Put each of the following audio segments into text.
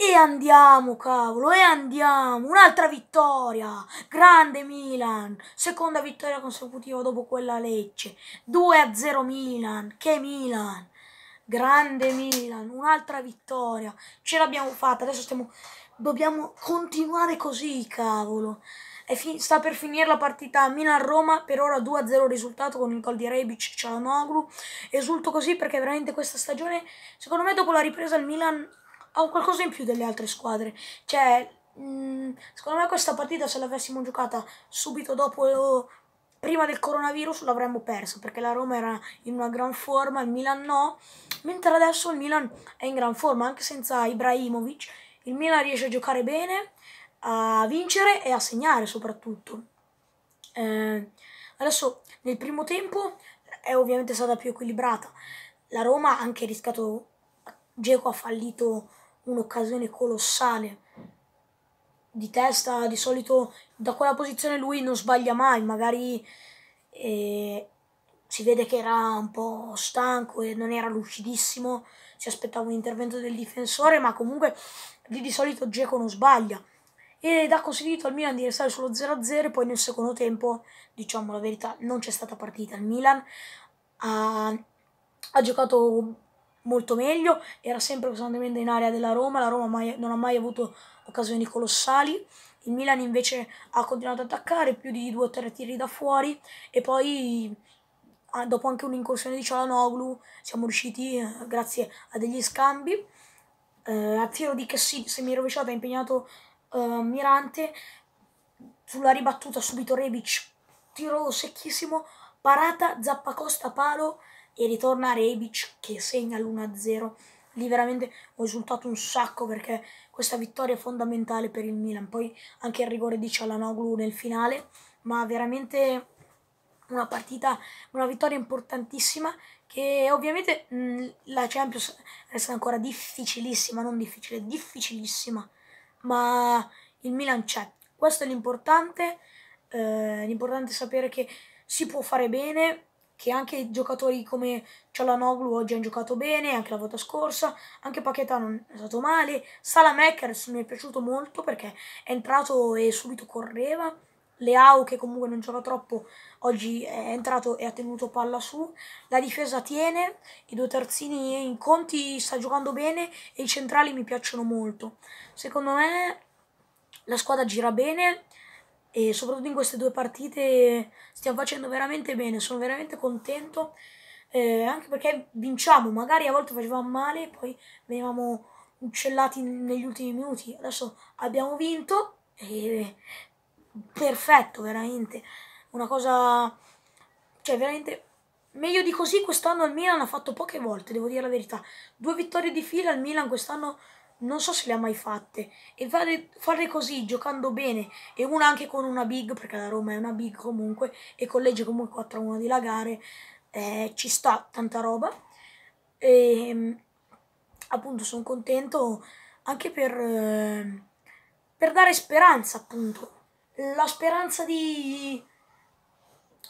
E andiamo, cavolo, e andiamo. Un'altra vittoria. Grande Milan. Seconda vittoria consecutiva dopo quella Lecce. 2-0 Milan. Che Milan. Grande Milan. Un'altra vittoria. Ce l'abbiamo fatta. Adesso stiamo... Dobbiamo continuare così, cavolo. Fin... sta per finire la partita Milan-Roma, per ora 2-0 risultato con il gol di Rebic e Cialanoglu. Esulto così perché veramente questa stagione, secondo me dopo la ripresa il Milan ha un qualcosa in più delle altre squadre. Cioè, mh, mm, secondo me questa partita se l'avessimo giocata subito dopo, prima del coronavirus, l'avremmo persa, perché la Roma era in una gran forma, il Milan no, mentre adesso il Milan è in gran forma, anche senza Ibrahimovic. Il Milan riesce a giocare bene, a vincere e a segnare soprattutto. Eh, adesso, nel primo tempo, è ovviamente stata più equilibrata. La Roma ha anche rischiato Geco ha fallito un'occasione colossale di testa, di solito da quella posizione lui non sbaglia mai, magari eh, si vede che era un po' stanco e non era lucidissimo, si aspettava un intervento del difensore, ma comunque lì di solito Geco non sbaglia ed ha consentito al Milan di restare sullo 0-0 e poi nel secondo tempo, diciamo la verità, non c'è stata partita. Il Milan ha, ha giocato molto meglio, era sempre costantemente in area della Roma, la Roma mai, non ha mai avuto occasioni colossali, il Milan invece ha continuato ad attaccare più di due o tre tiri da fuori e poi ah, dopo anche un'incursione di Cialanoglu siamo riusciti eh, grazie a degli scambi eh, a tiro di Cassini semirovesciato ha impegnato eh, Mirante sulla ribattuta subito Rebic tiro secchissimo parata Zappacosta palo e ritorna Rebic che segna l'1-0. Lì veramente ho esultato un sacco perché questa vittoria è fondamentale per il Milan. Poi anche il rigore di Cialanoglu nel finale, ma veramente una partita, una vittoria importantissima che ovviamente mh, mm, la Champions resta ancora difficilissima, non difficile, difficilissima, ma il Milan c'è. Questo è l'importante, eh, l'importante è sapere che si può fare bene, che anche giocatori come Cialanoglu oggi hanno giocato bene, anche la volta scorsa, anche Paquetà non è stato male, Salamakers mi è piaciuto molto perché è entrato e subito correva, Leao che comunque non gioca troppo, oggi è entrato e ha tenuto palla su, la difesa tiene, i due terzini in conti sta giocando bene e i centrali mi piacciono molto. Secondo me la squadra gira bene, e soprattutto in queste due partite stiamo facendo veramente bene, sono veramente contento, eh, anche perché vinciamo, magari a volte facevamo male, poi venivamo uccellati negli ultimi minuti, adesso abbiamo vinto e perfetto, veramente, una cosa, cioè veramente... Meglio di così quest'anno il Milan ha fatto poche volte, devo dire la verità. Due vittorie di fila il Milan quest'anno non so se le ha mai fatte e fare, fare, così giocando bene e una anche con una big perché la Roma è una big comunque e collegge comunque 4-1 a di la gare eh, ci sta tanta roba e ehm, appunto sono contento anche per, eh, per dare speranza appunto la speranza di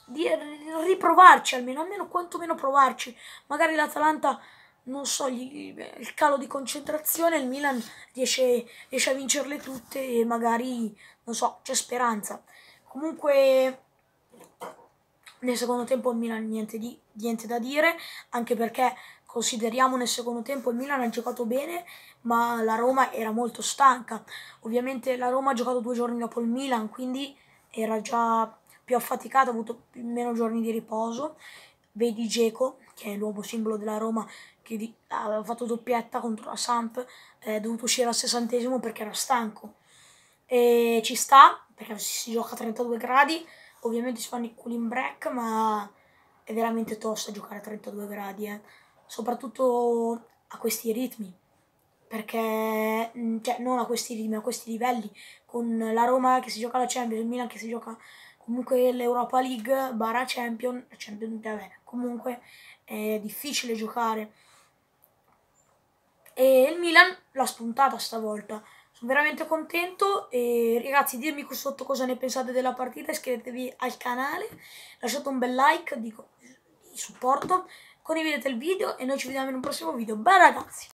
di riprovarci almeno almeno quantomeno provarci magari l'Atalanta non so, gli, il calo di concentrazione, il Milan riesce, riesce a vincerle tutte e magari, non so, c'è speranza. Comunque nel secondo tempo il Milan niente, di, niente da dire, anche perché consideriamo nel secondo tempo il Milan ha giocato bene, ma la Roma era molto stanca. Ovviamente la Roma ha giocato due giorni dopo il Milan, quindi era già più affaticata, ha avuto meno giorni di riposo. Vedi Geco, che è l'uomo simbolo della Roma, che di, aveva fatto doppietta contro la Samp, è eh, dovuto uscire al sessantesimo perché era stanco. E ci sta, perché si gioca a 32 gradi, ovviamente si fanno i cooling break, ma è veramente tosta giocare a 32 gradi, eh. soprattutto a questi ritmi, perché mm, cioè, non a questi ritmi, a questi livelli, con la Roma che si gioca alla Champions, il Milan che si gioca comunque l'Europa League barra Champions, Champions vabbè, comunque è difficile giocare e il Milan l'ha spuntata stavolta. Sono veramente contento e ragazzi ditemi qui sotto cosa ne pensate della partita, iscrivetevi al canale, lasciate un bel like dico, di supporto, condividete il video e noi ci vediamo in un prossimo video. Bye ragazzi!